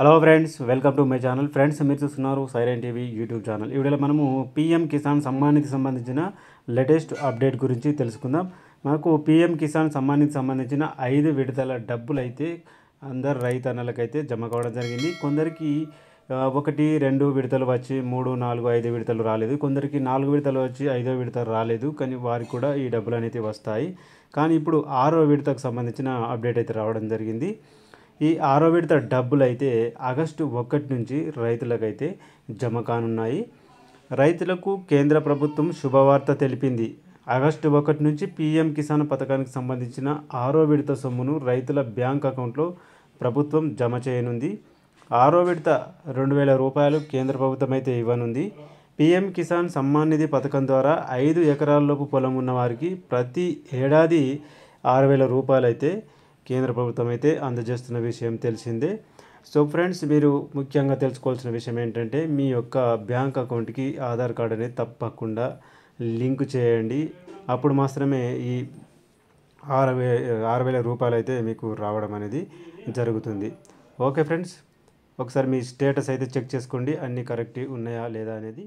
hello friends welcome to my channel friends మీరు చూస్తున్నారు siren TV YouTube channel ఈ మనము పీఎం కిసాన్ సమ్మానికి సంబంధించిన లేటెస్ట్ అప్డేట్ గురించి తెలుసుకుందాం మనకు పీఎం కిసాన్ సమ్మానికి సంబంధించిన ఐదు విడతల డబ్బులు అయితే అందరు రైతు అన్నలకైతే జమ కావడం జరిగింది కొందరికి ఒకటి రెండు విడతలు వచ్చి మూడు నాలుగు ఐదు విడతలు రాలేదు కొందరికి నాలుగు విడతలు వచ్చి ఐదో విడత రాలేదు కానీ వారికి కూడా ఈ డబ్బులు అనేది వస్తాయి కానీ ఇప్పుడు ఆరో విడతకు సంబంధించిన అప్డేట్ అయితే రావడం జరిగింది ఈ ఆరో విడత డబ్బులు అయితే ఆగస్టు ఒకటి నుంచి రైతులకు అయితే జమ కానున్నాయి రైతులకు కేంద్ర ప్రభుత్వం శుభవార్త తెలిపింది ఆగస్టు ఒకటి నుంచి పీఎం కిసాన్ పథకానికి సంబంధించిన ఆరో విడత సొమ్మును రైతుల బ్యాంక్ అకౌంట్లో ప్రభుత్వం జమ చేయనుంది ఆరో విడత రెండు వేల రూపాయలు కేంద్ర ప్రభుత్వం అయితే ఇవ్వనుంది పీఎం కిసాన్ సమ్మాన్ నిధి పథకం ద్వారా ఐదు ఎకరాల్లోపు పొలం ఉన్న వారికి ప్రతి ఏడాది ఆరు వేల రూపాయలు అయితే కేంద్ర ప్రభుత్వం అయితే అందజేస్తున్న విషయం తెలిసిందే సో ఫ్రెండ్స్ మీరు ముఖ్యంగా తెలుసుకోవాల్సిన విషయం ఏంటంటే మీ యొక్క బ్యాంక్ అకౌంట్కి ఆధార్ కార్డ్ అనేది తప్పకుండా లింక్ చేయండి అప్పుడు మాత్రమే ఈ ఆరు వే ఆరు వేల రూపాయలు అయితే మీకు రావడం అనేది జరుగుతుంది ఓకే ఫ్రెండ్స్ ఒకసారి మీ స్టేటస్ అయితే చెక్ చేసుకోండి అన్నీ కరెక్ట్ ఉన్నాయా లేదా అనేది